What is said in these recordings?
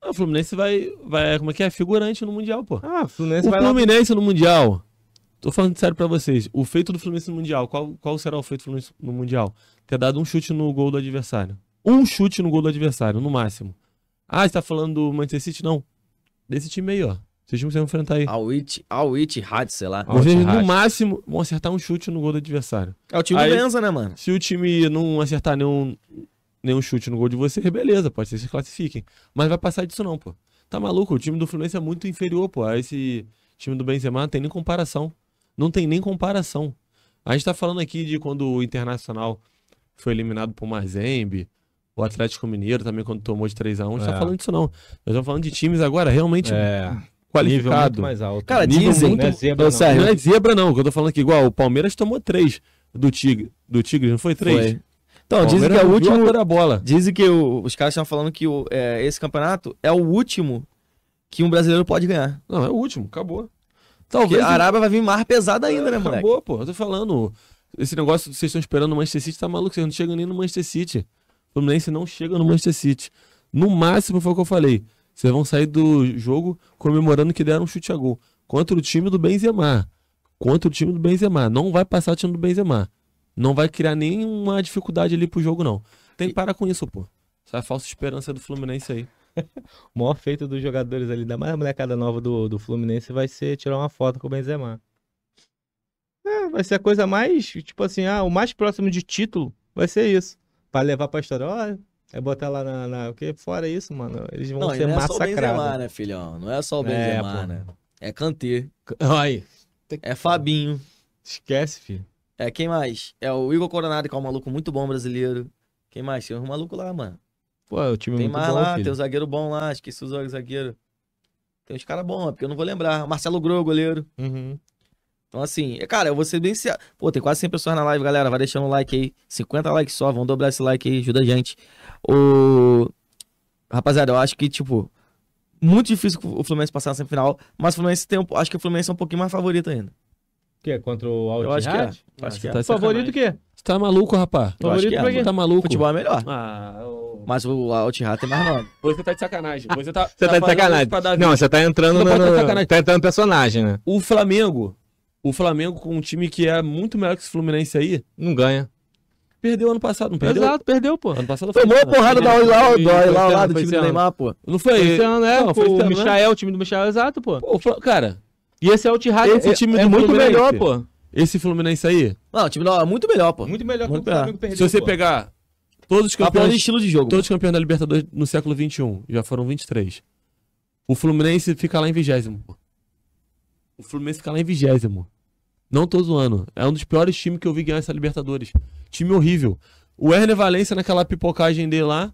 Ah, o Fluminense vai, vai. Como é que é? Figurante no Mundial, pô. Ah, o Fluminense o vai Fluminense lá... no Mundial. Tô falando sério pra vocês. O feito do Fluminense no Mundial. Qual, qual será o feito do Fluminense no Mundial? Ter dado um chute no gol do adversário. Um chute no gol do adversário, no máximo. Ah, você tá falando do Manchester City? Não. Desse time aí, ó. Vocês vão enfrentar aí. Awit, Awit, Had, sei lá. Vocês, no máximo, vão acertar um chute no gol do adversário. É o time aí, do Lenza, né, mano? Se o time não acertar nenhum nenhum chute no gol de vocês, beleza, pode ser que vocês classifiquem. Mas vai passar disso não, pô. Tá maluco? O time do Fluminense é muito inferior, pô. A esse time do Benzema não tem nem comparação. Não tem nem comparação. A gente tá falando aqui de quando o Internacional foi eliminado por Mazembe, o Atlético Mineiro também quando tomou de 3 a 1 A gente tá é. tá falando disso não. Nós estamos falando de times agora realmente é. qualificado. mais alto. Cara, nível dizem, muito... não é zebra não. Não, não é zebra não, que eu tô falando aqui igual, o Palmeiras tomou 3 do Tigre, do Tigre, não foi 3? Foi. Então, dizem que é o último. Da bola. Dizem que o, os caras estão falando que o, é, esse campeonato é o último que um brasileiro pode ganhar. Não, é o último, acabou. Talvez. Porque a Arábia vai vir mais pesada ainda, é, né, mano? Acabou, pô. Eu tô falando. Esse negócio vocês estão esperando no Manchester City, tá maluco? Vocês não chegam nem no Manchester City. O Fluminense não chega no Manchester City. No máximo foi o que eu falei. Vocês vão sair do jogo comemorando que deram um chute a gol. Contra o time do Benzema. Contra o time do Benzema. Não vai passar o time do Benzema. Não vai criar nenhuma dificuldade ali pro jogo, não. Tem que parar com isso, pô. Essa é falsa esperança do Fluminense aí. o maior feito dos jogadores ali, da mais molecada nova do, do Fluminense, vai ser tirar uma foto com o Benzema. É, vai ser a coisa mais, tipo assim, ah, o mais próximo de título vai ser isso. Pra levar pra história, ó, é botar lá na, na... que fora isso, mano, eles vão não, ser massacrados. Não é só o Benzema, né, filhão? Não é só o é, Benzema, é, né? É Kanté. Aí. É Fabinho. Esquece, filho. É, quem mais? É o Igor Coronado, que é um maluco muito bom brasileiro. Quem mais? Tem um maluco lá, mano. Pô, é o time tem muito mais bom, lá, filho. tem um zagueiro bom lá, esqueci o zagueiro. Tem uns caras bons, porque eu não vou lembrar. Marcelo Gro, goleiro. Uhum. Então, assim, é, cara, eu vou ser bem. Pô, tem quase 100 pessoas na live, galera. Vai deixando o um like aí. 50 likes só, vamos dobrar esse like aí, ajuda a gente. O... Rapaziada, eu acho que, tipo, muito difícil o Fluminense passar na semifinal, mas o Fluminense tem um... acho que o Fluminense é um pouquinho mais favorito ainda. Que é contra o Al Ittihad? Acho que é. Acho que é. Tá Favorito o quê? Você tá maluco, rapaz? Eu é, Favorito é, pra quê? Tá maluco? Futebol é melhor. Ah, ah o... Mas o Alt Ittihad é mais nome. Você tá de sacanagem. Você tá, você tá, tá de sacanagem. Não, você tá entrando no, tá no, tá entrando personagem, né? O Flamengo. O Flamengo com um time que é muito melhor que esse Fluminense aí. Não ganha. Perdeu ano passado, não perdeu? Exato, perdeu, pô. Ano passado foi. Tomou a porrada da Olá do Oilau lá do time do Neymar, pô. Não foi? Esse ano, é. Não, né? foi o Michael, o time do Michael, exato, pô. Pô, cara, e esse é o Tihad. Esse é time é, é muito melhor, pô. Esse Fluminense aí? Não, o time é muito melhor, pô. Muito melhor muito que o Flamengo perdeu. Se você pô. pegar todos os tá campeões. estilo de jogo. Todos os campeões da Libertadores no século XXI, já foram 23. O Fluminense fica lá em vigésimo, pô. O Fluminense fica lá em vigésimo. Não tô zoando. É um dos piores times que eu vi ganhar essa Libertadores. Time horrível. O Herner Valencia, naquela pipocagem dele lá,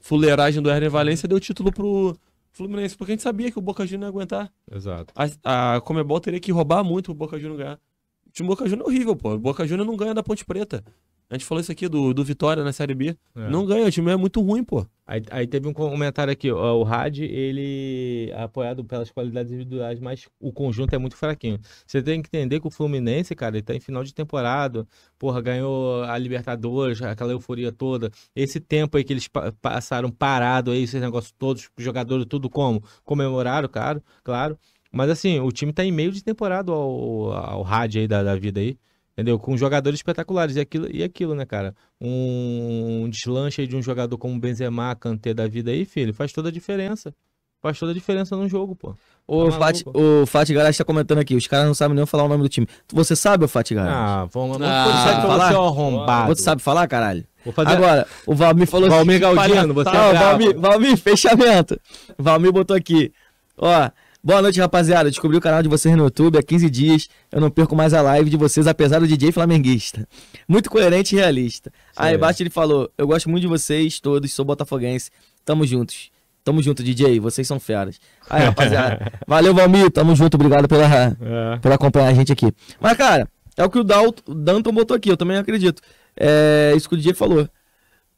fuleiragem do Herner Valencia, deu título pro, Fluminense, porque a gente sabia que o Boca Juniors não ia aguentar. Exato. A, a Comebol teria que roubar muito pro Boca Juniors ganhar. O time Boca Juniors é horrível, pô. O Boca Juniors não ganha da Ponte Preta. A gente falou isso aqui do, do Vitória na Série B. É. Não ganha, o time é muito ruim, pô. Aí, aí teve um comentário aqui, ó, o Rad, ele é apoiado pelas qualidades individuais, mas o conjunto é muito fraquinho. Você tem que entender que o Fluminense, cara, ele tá em final de temporada, porra, ganhou a Libertadores, aquela euforia toda. Esse tempo aí que eles pa passaram parado aí, esses negócios todos, jogadores, tudo como? Comemoraram, cara, claro. Mas assim, o time tá em meio de temporada ao, ao rádio aí da, da vida aí entendeu? Com jogadores espetaculares e aquilo, e aquilo né, cara? Um deslanche aí de um jogador como Benzema, Kanté da vida aí, filho, faz toda a diferença. Faz toda a diferença no jogo, pô. O, tá Fati, o Fati Galas tá comentando aqui, os caras não sabem nem falar o nome do time. Você sabe, o Fati Galas? Ah, vamos lá. Ah, sabe falar? Você, arrombado. você sabe falar, caralho? Fazer... Agora, o Valmir falou Valmir Galdino, você é Valmir, Valmir, fechamento. Valmir botou aqui. Ó, Boa noite, rapaziada. Descobri o canal de vocês no YouTube há 15 dias. Eu não perco mais a live de vocês, apesar do DJ flamenguista. Muito coerente e realista. Sim. Aí embaixo ele falou: Eu gosto muito de vocês todos, sou botafoguense. Tamo juntos. Tamo junto, DJ. Vocês são feras. Aí, rapaziada. valeu, Valmir. Tamo junto. Obrigado pela, é. por acompanhar a gente aqui. Mas, cara, é o que o Danton botou aqui. Eu também acredito. É isso que o DJ falou.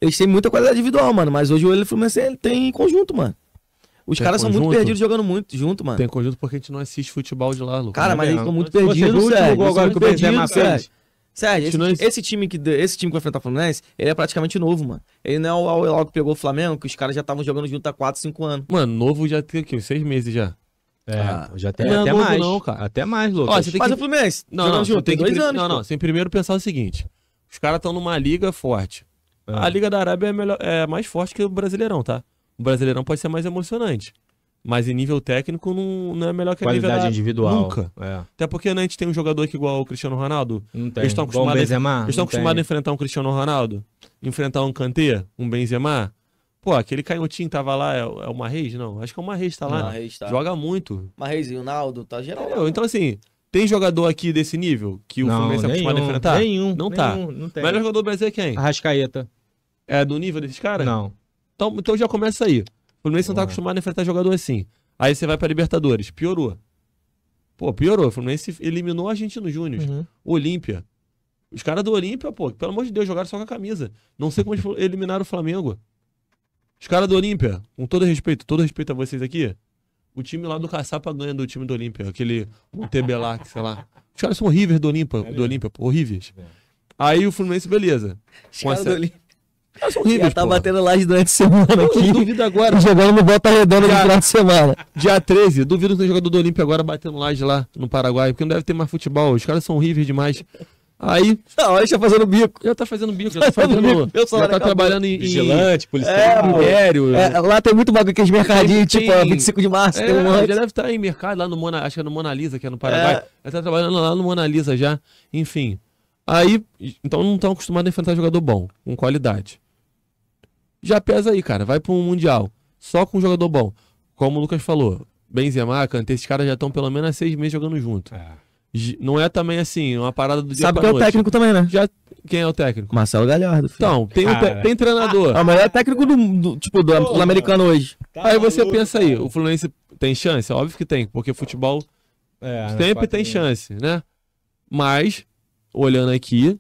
Eles têm muita qualidade individual, mano. Mas hoje o Ele Fluminense tem conjunto, mano. Os caras são muito perdidos jogando muito junto, mano. Tem conjunto porque a gente não assiste futebol de lá, Lucas. Cara, mas eles estão muito perdidos, Sérgio. agora que o Benzema Sérgio, esse, esse, time que, esse time que vai enfrentar o Fluminense, ele é praticamente novo, mano. Ele não é o Elau que pegou o Flamengo, que os caras já estavam jogando junto há 4, 5 anos. Mano, novo já tem aqui, seis meses já. É, ah, já tem não, é até novo mais. Não, cara. Até mais, Lucas. Ó, você tem Mas que... o Fluminense, não, não, junto, tem dois que... anos. Não, pô. não, sem primeiro pensar o seguinte. Os caras estão numa liga forte. É. A Liga da Arábia é, melhor, é mais forte que o Brasileirão, tá? o Brasileirão pode ser mais emocionante. Mas em nível técnico não, não é melhor que Qualidade a nível da... individual. Nunca. É. Até porque né, a gente tem um jogador que igual o Cristiano Ronaldo. Não tem. Eles estão acostumados, Benzema, eles estão acostumados a enfrentar um Cristiano Ronaldo, enfrentar um Kanté, um Benzema. Pô, aquele canhotinho tava lá, é, é o Marreis? Não, acho que é o Marreis tá lá. Marreis tá. Joga muito. Marreis e o Naldo, tá geral. É, então assim, tem jogador aqui desse nível que o não, Fluminense é acostumado a enfrentar? Nenhum. Não nenhum, tá. Nenhum, não tem. O melhor jogador do Brasil é quem? Arrascaeta. É do nível desses caras? Não. Então, então já começa aí. O Fluminense não tá acostumado a enfrentar jogador assim. Aí você vai pra Libertadores, piorou. Pô, piorou. O Fluminense eliminou gente no Júnior. Uhum. Olímpia. Os caras do Olímpia, pô, pelo amor de Deus, jogaram só com a camisa. Não sei como eles eliminaram o Flamengo. Os caras do Olímpia, com todo respeito, todo respeito a vocês aqui, o time lá do Caçapa ganha do time do Olímpia, aquele Tebelac, sei lá. Os caras são horríveis do Olímpia, do Olímpia, horríveis. Aí o Fluminense, beleza. Com do Olímpia. Já tá porra. batendo laje durante a semana. Aqui, duvido agora. Jogando no Bota Redonda dia, no final de semana. Dia 13, duvido que tem jogador do Olímpia agora batendo laje lá no Paraguai, porque não deve ter mais futebol. Os caras são horríveis demais. Aí. Não, ele tá fazendo bico. Já tá fazendo bico, já tá fazendo. bico. Já tá acabou. trabalhando em. Vigilante, policial, É. É, é, lá tem muito bagulho que é mercadinho, tem, tipo, tem... 25 de março. É, tem um monte. Já deve estar tá em mercado lá no Mona. Acho que é no Mona Lisa, que é no Paraguai. É. Ele tá trabalhando lá no Mona Lisa já. Enfim. Aí. Então não estão acostumados a enfrentar jogador bom, com qualidade já pesa aí, cara. Vai para um Mundial. Só com um jogador bom. Como o Lucas falou, Benzema, Kanté, esses caras já estão pelo menos seis meses jogando junto. É. Não é também assim, uma parada do dia Sabe quem é o técnico também, né? Já... Quem é o técnico? Marcelo Galhardo. Filho. Então, tem, um te... tem treinador. Ah, é o melhor técnico do, do tipo, do oh, americano hoje. Tá aí você maluco, pensa aí, cara. o Fluminense tem chance? Óbvio que tem, porque futebol é, né, sempre tem chance, né? Mas, olhando aqui,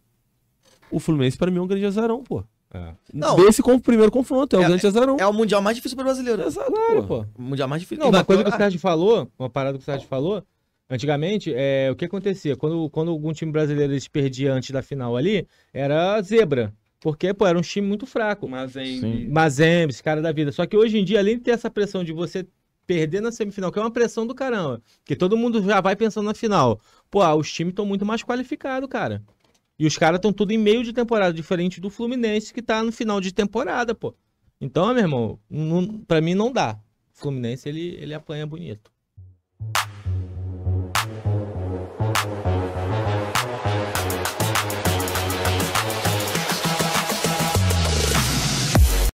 o Fluminense para mim é um grande azarão, pô. É. Não, Desse com, primeiro confronto, é o é, Azarão 0 É o mundial mais difícil o brasileiro. Exato, é claro, pô. O mundial mais difícil. Não, uma coisa que o Sérgio falou, uma parada que o Sérgio falou, antigamente, é, o que acontecia? Quando, quando algum time brasileiro se perdia antes da final ali, era zebra. Porque, pô, era um time muito fraco. Mazembe. esse cara da vida. Só que hoje em dia, além de ter essa pressão de você perder na semifinal, que é uma pressão do caramba, que todo mundo já vai pensando na final. Pô, ah, os times estão muito mais qualificados, cara. E os caras estão tudo em meio de temporada, diferente do Fluminense que tá no final de temporada, pô. Então, meu irmão, não, pra mim não dá. O Fluminense, ele, ele apanha bonito.